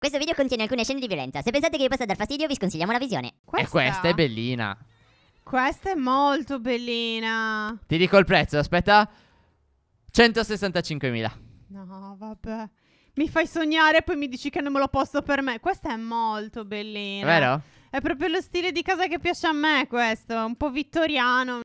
Questo video contiene alcune scene di violenza. Se pensate che vi possa dar fastidio, vi sconsigliamo la visione. Questa? E questa è bellina. Questa è molto bellina. Ti dico il prezzo, aspetta. 165.000. No, vabbè. Mi fai sognare e poi mi dici che non me lo posso per me. Questa è molto bellina. Vero? È proprio lo stile di casa che piace a me questo, un po' vittoriano.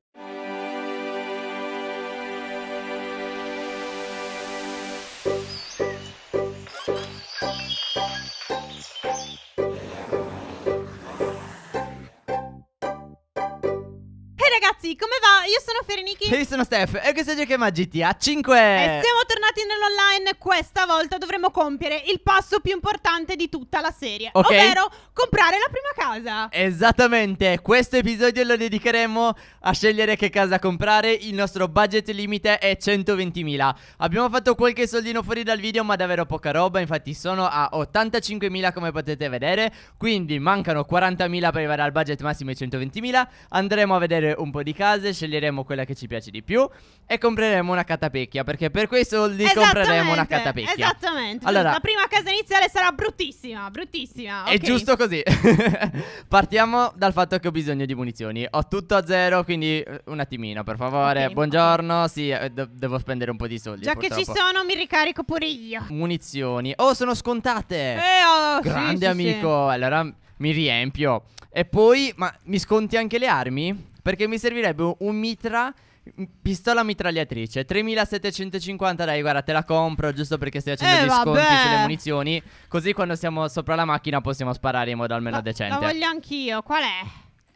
ragazzi, come va? Io sono Ferenichi. E io sono Steph. E questo è Giochiamo a GTA 5. E siamo bentornati nell'online. Questa volta dovremo compiere il passo più importante di tutta la serie, okay. ovvero comprare la prima casa. Esattamente, questo episodio lo dedicheremo a scegliere che casa comprare. Il nostro budget limite è 120.000. Abbiamo fatto qualche soldino fuori dal video, ma davvero poca roba, infatti sono a 85.000 come potete vedere, quindi mancano 40.000 per arrivare al budget massimo di 120.000. Andremo a vedere un po' di case, sceglieremo quella che ci piace di più e compreremo una catapecchia, perché per questo soldi compreremo una catapecchia. Esattamente. Allora, la prima casa iniziale sarà bruttissima, bruttissima. Okay. È giusto così. Partiamo dal fatto che ho bisogno di munizioni. Ho tutto a zero, quindi eh, un attimino, per favore. Okay, Buongiorno. Okay. Sì, eh, devo spendere un po' di soldi. Già purtroppo. che ci sono, mi ricarico pure io. Munizioni. Oh, sono scontate. Eh, oh, Grande sì, amico. Sì. Allora mi riempio. E poi, ma mi sconti anche le armi? Perché mi servirebbe un mitra Mm, pistola mitragliatrice 3750 Dai guarda te la compro Giusto perché stai facendo eh, gli vabbè. sconti sulle munizioni Così quando siamo sopra la macchina Possiamo sparare in modo almeno Ma, ah, decente La voglio anch'io Qual è?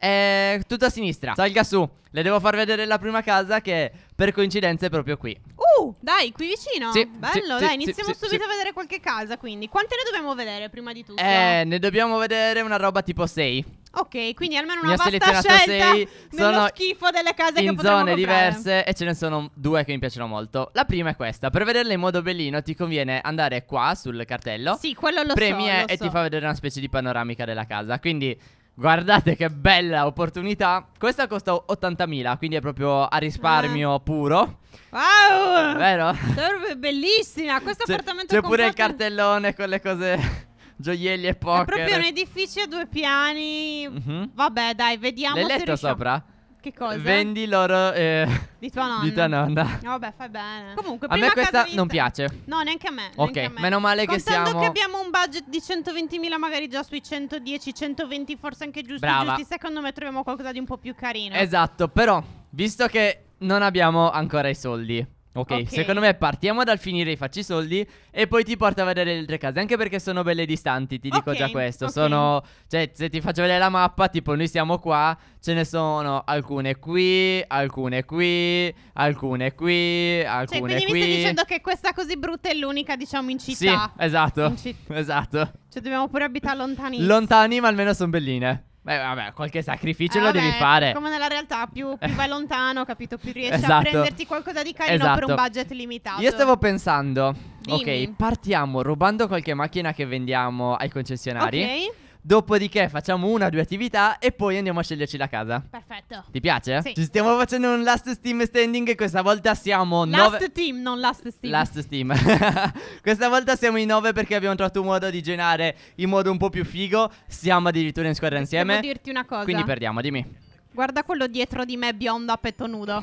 Eh, tutta a sinistra Salga su Le devo far vedere la prima casa Che per coincidenza è proprio qui Uh dai qui vicino sì, Bello sì, dai iniziamo sì, subito a vedere qualche casa quindi Quante ne dobbiamo vedere prima di tutto? Eh ne dobbiamo vedere una roba tipo 6 Ok, quindi almeno una ne vasta scelta sei, sono schifo delle case in zone diverse e ce ne sono due che mi piacciono molto. La prima è questa, per vederle in modo bellino ti conviene andare qua sul cartello. Sì, quello lo premi so, lo e so. ti fa vedere una specie di panoramica della casa, quindi Guardate che bella opportunità. Questa costa 80.000, quindi è proprio a risparmio ah. puro. Wow! Vero? Sarebbe bellissima. Questo appartamento è C'è pure il cartellone con le cose gioielli e poker. È proprio un edificio a due piani. Mm-hmm. Vabbè, dai, vediamo L'hai letto riusciamo... sopra? Che cosa? Vendi loro eh, di tua nonna. Di tua nonna. No, vabbè, fai bene. Comunque, a me questa non piace. No, neanche a me. Ok, a me. meno male Contando che siamo. che abbiamo un budget di 120.000, magari già sui 110, 120, forse anche giusti. Brava. Giusti, secondo me troviamo qualcosa di un po' più carino. Esatto, però, visto che non abbiamo ancora i soldi. Okay, ok, secondo me partiamo dal finire i facci soldi e poi ti porto a vedere le altre case, anche perché sono belle distanti, ti okay, dico già questo. Okay. Sono, cioè, se ti faccio vedere la mappa, tipo noi siamo qua, ce ne sono alcune qui, alcune qui, alcune qui, cioè, alcune cioè, quindi qui. Quindi mi stai dicendo che questa così brutta è l'unica, diciamo, in città. Sì, esatto. In citt esatto. Cioè, dobbiamo pure abitare lontani. Lontani, ma almeno sono belline. Beh, vabbè, qualche sacrificio eh, lo vabbè, devi fare. Come nella realtà, più, più vai lontano, capito? Più riesci esatto. a prenderti qualcosa di carino esatto. per un budget limitato. Io stavo pensando, Dimmi. ok, partiamo rubando qualche macchina che vendiamo ai concessionari. Ok. Dopodiché facciamo una o due attività e poi andiamo a sceglierci la casa. Perfetto. Ti piace? Sì. Ci stiamo facendo un last team standing e questa volta siamo last 9. Last team, non last steam. Last team. questa volta siamo in nove perché abbiamo trovato un modo di genare in modo un po' più figo. Siamo addirittura in squadra insieme. Devo dirti una cosa. Quindi perdiamo, dimmi. Guarda quello dietro di me biondo a petto nudo.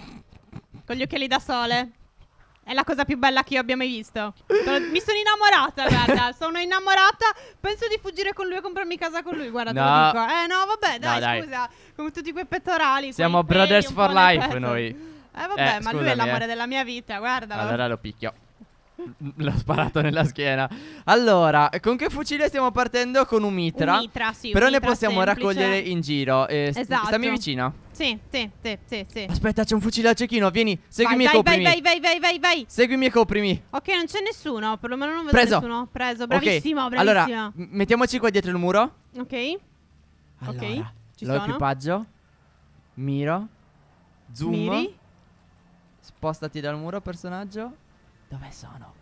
Con gli occhiali da sole. È la cosa più bella che io abbia mai visto. Mi sono innamorata, guarda. sono innamorata. Penso di fuggire con lui e comprarmi casa con lui. Guarda, no. te lo dico. Eh, no, vabbè, dai, no, dai. scusa. Con tutti quei pettorali. Siamo peli, brothers for life noi. Eh, vabbè, eh, ma lui è l'amore eh. della mia vita, guarda. Allora lo picchio. L'ho sparato nella schiena. Allora, con che fucile stiamo partendo? Con un mitra. Un mitra, sì. Però ne possiamo semplice. raccogliere in giro. Eh, esatto. Stammi vicino. Sì, sì, sì, sì, sì. Aspetta, c'è un fucile al cecchino, vieni, seguimi vai, e coprimi. Vai, vai, vai, vai, vai, Seguimi e coprimi. Ok, non c'è nessuno, perlomeno non vedo Preso. nessuno. Preso, bravissimo, okay. bravissimo. Allora, mettiamoci qua dietro il muro. Ok. Allora, ok, ci sono. Miro. Zoom. Miri. Spostati dal muro, personaggio. Dove sono?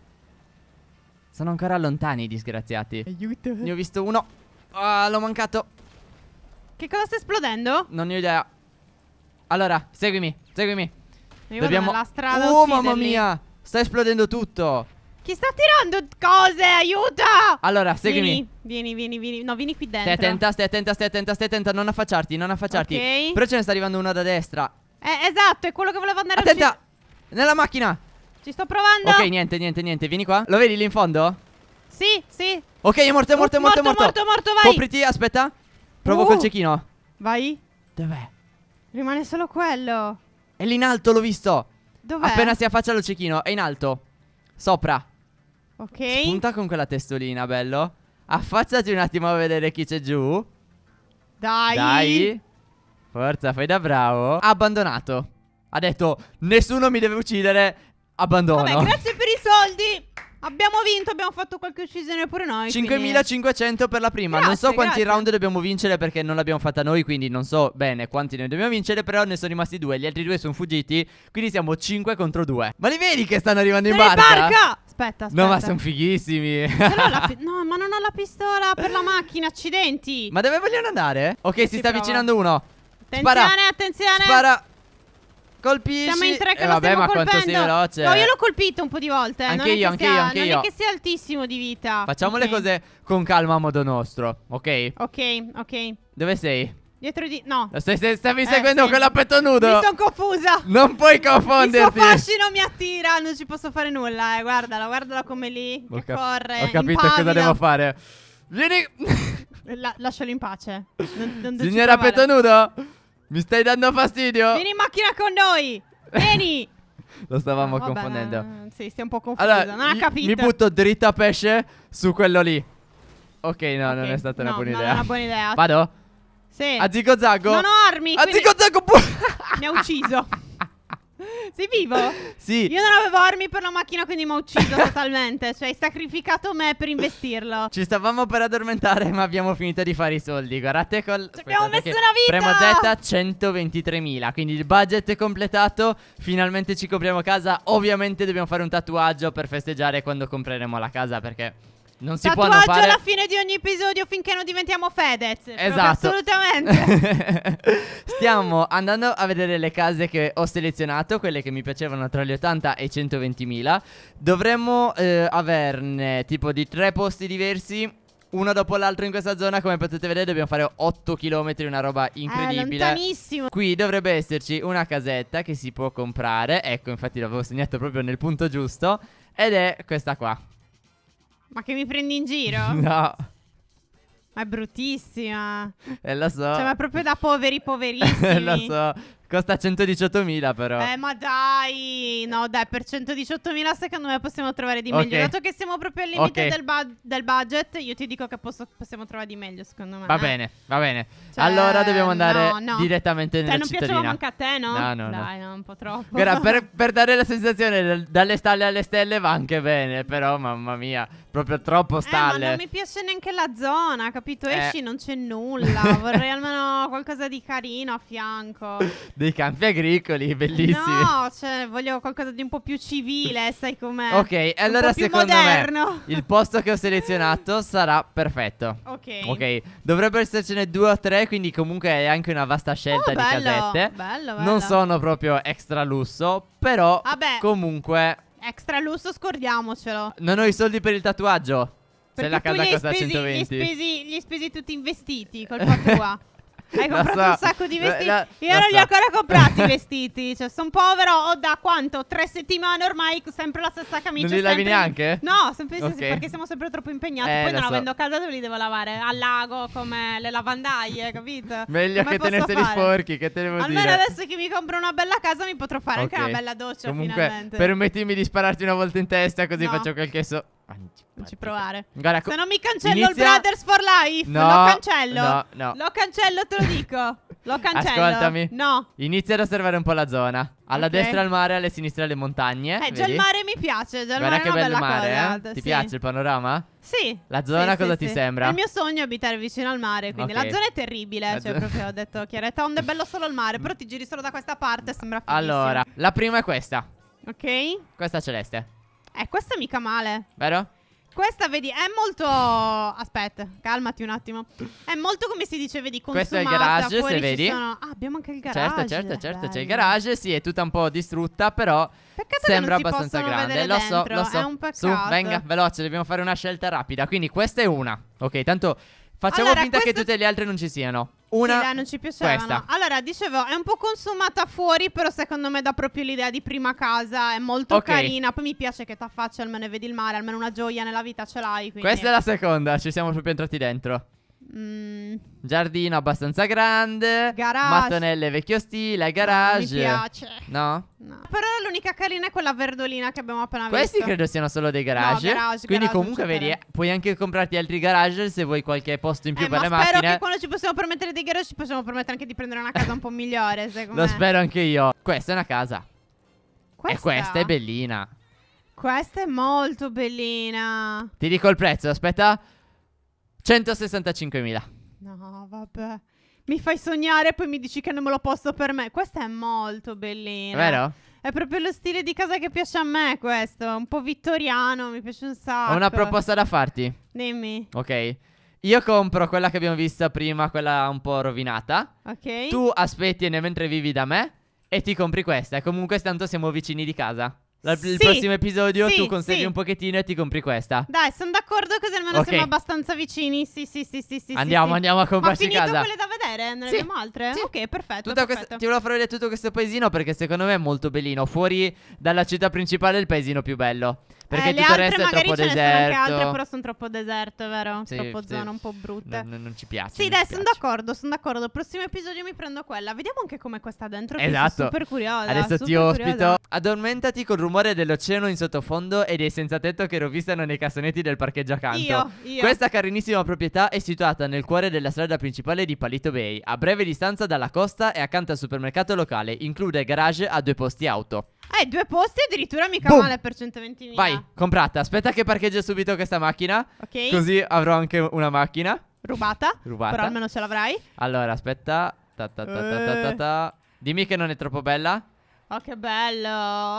Sono ancora lontani, disgraziati. Aiuto. Ne ho visto uno. Ah, l'ho mancato. Che cosa sta esplodendo? Non ne ho idea. Allora, seguimi, seguimi. Io Dobbiamo... La strada oh, mamma mia! Sta esplodendo tutto. Chi sta tirando cose? Aiuto! Allora, seguimi. Vieni, vieni, vieni, No, vieni qui dentro. Stai attenta, stai attenta, stai attenta, stai attenta. Non affacciarti, non affacciarti. Okay. Però ce ne sta arrivando una da destra. Eh, esatto, è quello che volevo andare attenta. a Attenta! Nella macchina! Ci sto provando. Ok, niente, niente, niente. Vieni qua. Lo vedi lì in fondo? Sì, sì. Ok, è morto, è morto, è morto, morto. È morto, morto, morto, morto, vai. Copriti, aspetta. Provo uh. col cecchino. Vai. Dov'è? Rimane solo quello. È lì in alto, l'ho visto. Dov'è? Appena si affaccia lo cecchino, è in alto. Sopra. Ok. Spunta con quella testolina, bello. Affacciati un attimo a vedere chi c'è giù. Dai. Dai. Forza, fai da bravo. Ha abbandonato. Ha detto, nessuno mi deve uccidere. Abbandono. Vabbè, grazie per i soldi. Abbiamo vinto, abbiamo fatto qualche uccisione pure noi. 5500 per la prima. Grazie, non so quanti grazie. round dobbiamo vincere perché non l'abbiamo fatta noi, quindi non so bene quanti noi dobbiamo vincere, però ne sono rimasti due, gli altri due sono fuggiti, quindi siamo 5 contro 2. Ma li vedi che stanno arrivando in barca? In barca! Aspetta, aspetta. No, ma sono fighissimi. no, ma non ho la pistola per la macchina, accidenti. Ma dove vogliono andare? Ok, si, si sta prova. avvicinando uno. Attenzione, Spara. attenzione. Spara. Colpisci. Siamo in tre eh, che eh, lo vabbè, stiamo ma quanto sei veloce. No, eh. io l'ho colpito un po' di volte. Anche io, anche io, anche io. Non è che sia altissimo di vita. Facciamo okay. le cose con calma a modo nostro, ok? Ok, ok. Dove sei? Dietro di... No. Stai, stai, stavi eh, seguendo sì. con la nudo. Mi sono confusa. Non puoi confonderti. Il suo fascino mi attira. Non ci posso fare nulla. Eh. Guardala, guardala come lì. Ho che corre. Ho capito impavida. cosa devo fare. Vieni. La, lascialo in pace. Non, non Signora petto nudo. Mi stai dando fastidio? Vieni in macchina con noi. Vieni. Lo stavamo ah, confondendo. No, sì, stiamo un po' confusa. Allora, non ha capito. Mi butto dritta a pesce su quello lì. Ok, no, okay. non è stata no, una buona idea. Non è una buona idea. Vado? Sì. A zigo zago. Non ho armi. A quindi... zigo zago. Mi ha ucciso. Sei vivo? Sì. Io non avevo armi per la macchina, quindi mi ha ucciso totalmente. Cioè, hai sacrificato me per investirlo. Ci stavamo per addormentare, ma abbiamo finito di fare i soldi. Guardate col. Ci abbiamo messo una vita! Premo Z 123.000. Quindi il budget è completato. Finalmente ci compriamo casa. Ovviamente dobbiamo fare un tatuaggio per festeggiare quando compreremo la casa perché. Non si Tatuaggio può non fare... alla fine di ogni episodio finché non diventiamo Fedez. Esatto. Assolutamente. Stiamo andando a vedere le case che ho selezionato, quelle che mi piacevano tra gli 80 e i 120.000. Dovremmo eh, averne tipo di tre posti diversi. Uno dopo l'altro in questa zona, come potete vedere, dobbiamo fare 8 km, una roba eh, incredibile. È lontanissimo. Qui dovrebbe esserci una casetta che si può comprare. Ecco, infatti l'avevo segnato proprio nel punto giusto. Ed è questa qua. Ma che mi prendi in giro? No. Ma è bruttissima. Eh, lo so. Cioè, ma è proprio da poveri poverissimi. eh, lo so. Costa 118.000 però. Eh, ma dai, no, dai, per 118.000 secondo me possiamo trovare di meglio. Okay. Dato che siamo proprio al limite okay. del, del, budget, io ti dico che posso, possiamo trovare di meglio, secondo me. Va eh. bene, va bene. Cioè, allora dobbiamo andare no, no. direttamente nella cittadina. Te non piaceva anche a te, no? No, no, Dai, no, no un po' troppo. Guarda, per, per, dare la sensazione dalle stalle alle stelle va anche bene, però mamma mia, proprio troppo stalle. Eh, ma non mi piace neanche la zona, capito? Eh. Esci, eh. non c'è nulla, vorrei almeno qualcosa di carino a fianco. dei campi agricoli bellissimi. No, cioè, voglio qualcosa di un po' più civile, sai com'è. Ok, allora secondo moderno. me il posto che ho selezionato sarà perfetto. Ok. Ok, dovrebbero essercene due o tre, quindi comunque è anche una vasta scelta oh, bello, di casette. Bello, bello. Non sono proprio extra lusso, però Vabbè, comunque extra lusso scordiamocelo. Non ho i soldi per il tatuaggio. Perché se la casa costa 120. Gli spesi, gli spesi tutti investiti, colpa tua. Hai comprato sa- un sacco di vestiti. La, la, Io non sa- li ho ancora comprati i vestiti. Cioè, sono povero. Ho da quanto? Tre settimane ormai. Sempre la stessa camicia. Non li lavi neanche? No, sempre okay. perché siamo sempre troppo impegnati. Eh, Poi non so. avendo caldato li devo lavare al lago come le lavandaie, capito? Meglio come che tenerseli sporchi. Che te devo Almeno dire. adesso che mi compro una bella casa mi potrò fare okay. anche una bella doccia. Comunque, finalmente. permettimi di spararti una volta in testa, così no. faccio qualche so. Antipatica. Non ci provare. Guarda, Se non mi cancello inizia... il Brothers for Life, no, lo cancello. No, no. Lo cancello, te lo dico. lo cancello. Ascoltami. No. Inizia ad osservare un po' la zona. Alla okay. destra il mare, alla sinistra le montagne. Eh, già il mare mi piace. Già il Guarda mare che bello il mare. Cosa, eh? Ti sì. piace il panorama? Sì. La zona sì, cosa sì, ti sembra? È Il mio sogno è abitare vicino al mare. Quindi okay. la zona è terribile. La cioè, zona... proprio ho detto chiaretta. Onde è bello solo il mare. Però ti giri solo da questa parte. Sembra fighissimo. Allora, la prima è questa. Ok. Questa celeste. Eh, questa è mica male. Vero? Questa, vedi, è molto... Aspetta, calmati un attimo. È molto come si dice, vedi, consumata. Questo è il garage, Fuori se vedi. Sono... Ah, abbiamo anche il certo, certo, garage. Certo, certo, certo. C'è il garage, sì, è tutta un po' distrutta, però peccato sembra abbastanza grande. Lo so, lo so. Su, venga, veloce, dobbiamo fare una scelta rapida. Quindi questa è una. Ok, tanto Facciamo allora, finta che tutte le altre non ci siano. Una. Sì, dai, non ci piacevano. Questa. Allora, dicevo, è un po' consumata fuori, però secondo me dà proprio l'idea di prima casa. È molto okay. carina. Poi mi piace che ti affacci, almeno vedi il mare, almeno una gioia nella vita ce l'hai. Quindi... Questa è la seconda, ci siamo proprio entrati dentro. Mm. Giardino abbastanza grande. Garage. Mattonelle vecchio stile, garage. mi piace. No? no? Però l'unica carina è quella verdolina che abbiamo appena Questi visto. Questi credo siano solo dei garage. No, garage Quindi garage comunque vedi, puoi anche comprarti altri garage se vuoi qualche posto in più eh, per ma le macchine. spero che quando ci possiamo permettere dei garage ci possiamo permettere anche di prendere una casa un po' migliore, secondo Lo me. Lo spero anche io. Questa è una casa. Questa? E questa è bellina. Questa è molto bellina. Ti dico il prezzo, aspetta. 165.000. No, vabbè. Mi fai sognare e poi mi dici che non me lo posso per me. Questa è molto bellina. Vero? È proprio lo stile di casa che piace a me questo, un po' vittoriano, mi piace un sacco. Ho una proposta da farti. Dimmi. Ok. Io compro quella che abbiamo visto prima, quella un po' rovinata. Ok. Tu aspetti e ne mentre vivi da me e ti compri questa. E comunque tanto siamo vicini di casa. La, il prossimo episodio sì, tu consigli sì. un pochettino e ti compri questa. Dai, sono d'accordo così almeno okay. siamo abbastanza vicini. Sì, sì, sì, sì, sì Andiamo, andiamo a comprarci casa. Ma finito quelle da vedere? Ne abbiamo altre? Ok, perfetto, perfetto. Questa, Ti volevo far vedere tutto questo paesino perché secondo me è molto bellino. Fuori dalla città principale è il paesino più bello. Perché eh, tutto le altre il resto magari è troppo ce deserto. ne sono anche altre, però sono troppo deserto, vero? Sì, troppo sì. zona, un po' brutta. No, no, non ci piace. Sì, dai, sono d'accordo, sono d'accordo. Prossimo episodio mi prendo quella. Vediamo anche come questa dentro. Esatto. Sono super curiosa. Adesso super ti ospito. Curiosa. Addormentati col rumore dell'oceano in sottofondo e dei senza tetto che rovistano nei cassonetti del parcheggio accanto. Io, io. Questa carinissima proprietà è situata nel cuore della strada principale di Palito Bay, a breve distanza dalla costa e accanto al supermercato locale. Include garage a due posti auto. Eh, due posti addirittura mica Boom. male per 120 mila. Vai, comprata. Aspetta che parcheggia subito questa macchina. Ok. Così avrò anche una macchina. Rubata. Rubata. Però almeno ce l'avrai. Allora, aspetta. Ta ta ta ta ta ta ta. Eh. Dimmi che non è troppo bella. Oh, che bello,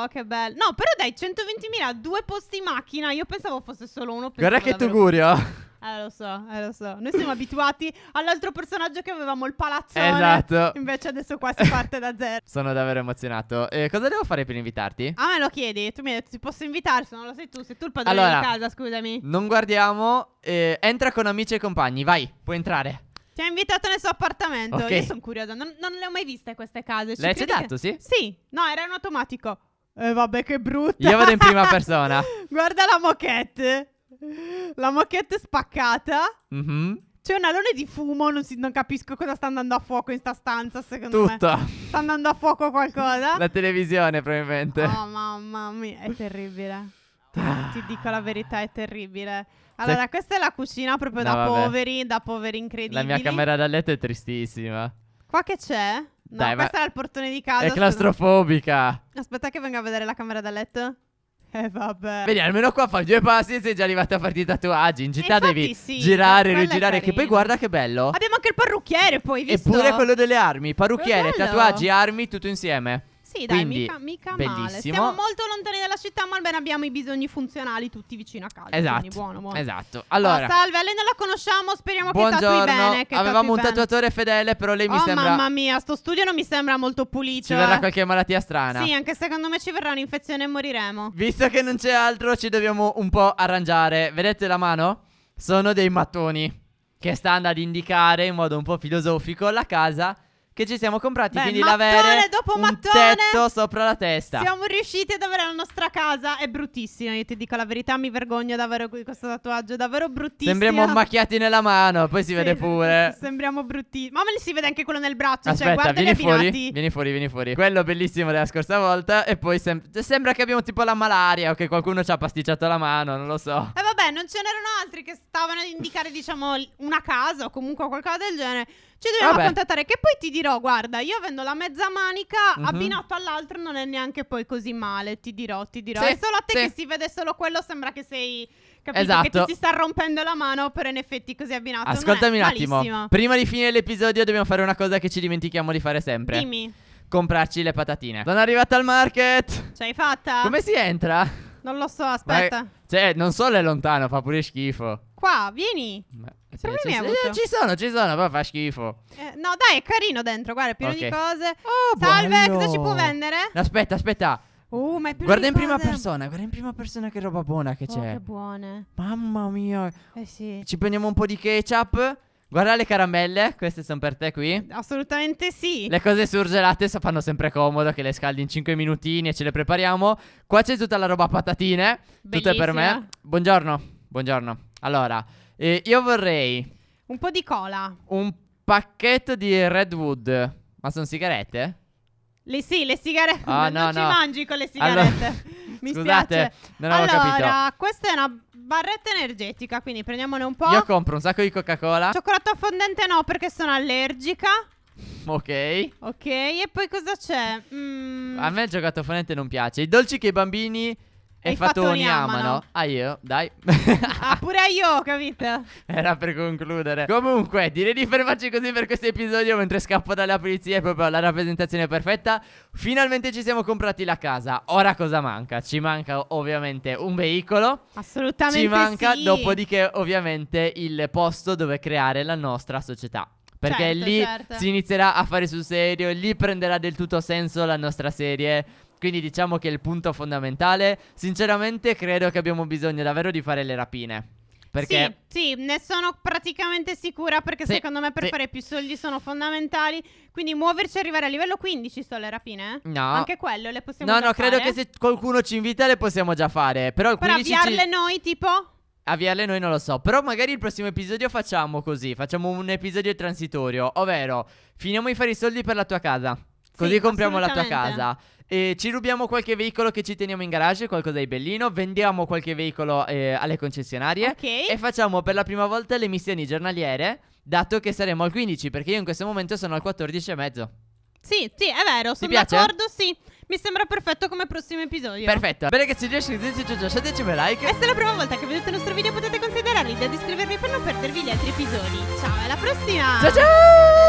oh, che bello. No, però dai, 120.000, due posti in macchina. Io pensavo fosse solo uno per Guarda che tugurio. Eh, lo so, eh, lo so. Noi siamo abituati all'altro personaggio che avevamo il palazzo. Esatto. Invece adesso qua si parte da zero. Sono davvero emozionato. Eh, cosa devo fare per invitarti? A me lo chiedi. Tu mi hai detto ti posso invitare, se non lo sei tu. Sei tu il padrone allora, di casa, scusami. Non guardiamo. Eh, entra con amici e compagni, vai, puoi entrare. Ti ha invitato nel suo appartamento. Ok. Io sono curiosa. Non, non le ho mai viste queste case. Ci L'hai credi accettato, sì? Sì, no, era in automatico. Eh, vabbè, che brutto. Io vado in prima persona. Guarda la moquette. La moquette spaccata. Mhm. C'è un alone di fumo. Non, si- non capisco cosa sta andando a fuoco in sta stanza, secondo me. Tutto. Sta andando a fuoco qualcosa. La televisione, probabilmente. Oh, mamma mia, è terribile. Ah. Ti dico la verità, è terribile. Allora, questa è la cucina proprio no, da vabbè. poveri, da poveri incredibili. La mia camera da letto è tristissima. Qua che c'è? No, Dai, questa era il portone di casa. È claustrofobica. Aspetta che venga a vedere la camera da letto. Eh vabbè. Vedi, almeno qua fai due passi e sei già arrivata a farti i tatuaggi. In città devi sì, girare, rigirare. Che poi guarda che bello. Abbiamo anche il parrucchiere poi, visto? Eppure quello delle armi. Parrucchiere, tatuaggi, armi, tutto insieme. Sì, dai, Quindi, mica, mica male. Siamo molto lontani dalla città, ma almeno abbiamo i bisogni funzionali tutti vicino a casa. Esatto. Quindi buono, buono. Esatto. Allora, Ah, salve, lei non la conosciamo, speriamo che buongiorno. tatui bene. Che Avevamo un tatui bene. fedele, però lei mi oh, sembra mamma mia, sto studio non mi sembra molto pulito. ci verrà eh. qualche malattia strana. Sì, anche secondo me ci verrà un'infezione e moriremo. Visto che non c'è altro, ci dobbiamo un po' arrangiare. Vedete la mano? Sono dei mattoni che stanno ad indicare in modo un po' filosofico la casa che ci siamo comprati. Beh, quindi l'avere dopo mattone, un tetto sopra la testa. Siamo riusciti ad avere la nostra casa. È bruttissima, io ti dico la verità, mi vergogno davvero di questo tatuaggio, è davvero bruttissimo. Sembriamo macchiati nella mano, poi si sì, vede pure. Sembriamo brutti. Ma me li si vede anche quello nel braccio, cioè, Aspetta, cioè guarda vieni fuori, vieni fuori, vieni fuori. Quello bellissimo della scorsa volta e poi sem sembra che abbiamo tipo la malaria o che qualcuno ci ha pasticciato la mano, non lo so. È eh, vabbè, cioè, non ce n'erano altri che stavano ad indicare, diciamo, una casa o comunque qualcosa del genere. Ci dovevamo contattare. Che poi ti dirò, guarda, io avendo la mezza manica mm-hmm. abbinato all'altro non è neanche poi così male. Ti dirò, ti dirò. Sì, è solo a te sì. che si vede solo quello, sembra che sei. Capito? Esatto. Che ti esatto. si sta rompendo la mano, però in effetti così abbinato. Ascoltami un attimo. Malissimo. Prima di finire l'episodio, dobbiamo fare una cosa che ci dimentichiamo di fare sempre. Dimmi. Comprarci le patatine. Sono arrivata al market. Ce l'hai fatta? Come si entra? Non lo so, aspetta. Vai. Cioè, eh, non solo è lontano, fa pure schifo. Qua, vieni. Ma, sì, problemi hai avuto? ci sono, ci sono, però fa schifo. Eh, no, dai, è carino dentro, guarda, è pieno Ok. di cose. Oh, Salve, bello. cosa ci può vendere? Aspetta, aspetta. Oh, ma è pieno Guarda di in prima persona, guarda in prima persona che roba buona che Oh, c'è. che buone. Mamma mia. Eh sì. Ci prendiamo un po' di ketchup. Guarda le caramelle, queste sono per te qui. Assolutamente sì. Le cose surgelate fanno sempre comodo che le scaldi in 5 minutini e ce le prepariamo. Qua c'è tutta la roba patatine, Bellissima. tutte per me. Buongiorno, buongiorno. Allora, eh, io vorrei... Un po' di cola. Un pacchetto di Redwood. Ma sono sigarette? Le, sì, le sigarette. Ah, non no. ci mangi con le sigarette. Allora, Mi Scusate, spiace. non avevo allora, capito. Allora, questa è una barretta energetica, quindi prendiamone un po'. Io compro un sacco di Coca-Cola. Cioccolato fondente no, perché sono allergica. Ok. Ok, e poi cosa c'è? Mm. A me il cioccolato fondente non piace. I dolci che i bambini e, i fattoni, fatoni amano. amano. Ah, io? Dai. ah, pure io, capito? Era per concludere. Comunque, direi di fermarci così per questo episodio mentre scappo dalla polizia. È proprio la rappresentazione perfetta. Finalmente ci siamo comprati la casa. Ora cosa manca? Ci manca ovviamente un veicolo. Assolutamente. Ci manca, sì. dopodiché, ovviamente, il posto dove creare la nostra società. Perché certo, lì certo. si inizierà a fare sul serio, lì prenderà del tutto senso la nostra serie quindi diciamo che il punto fondamentale, sinceramente credo che abbiamo bisogno davvero di fare le rapine. Perché... Sì, sì, ne sono praticamente sicura perché sì, secondo me per sì. fare più soldi sono fondamentali. Quindi muoverci e arrivare a livello 15 sono le rapine? No. Anche quello le possiamo no, già no, fare. No, no, credo che se qualcuno ci invita le possiamo già fare. Però il 15 avviarle ci... noi tipo? Avviarle noi non lo so. Però magari il prossimo episodio facciamo così. Facciamo un episodio transitorio. Ovvero, finiamo di fare i soldi per la tua casa. Così sì, compriamo la tua casa. E ci rubiamo qualche veicolo che ci teniamo in garage, qualcosa di bellino, vendiamo qualche veicolo eh, alle concessionarie Ok. e facciamo per la prima volta le missioni giornaliere, dato che saremo al 15, perché io in questo momento sono al 14 e mezzo. Sì, sì, è vero, sono d'accordo, sì. Mi sembra perfetto come prossimo episodio. Perfetto. Bene che ci riesci a dirci, lasciateci un like. E se è la prima volta che vedete il nostro video potete considerare di iscrivervi per non perdervi gli altri episodi. Ciao, alla prossima! Ciao ciao!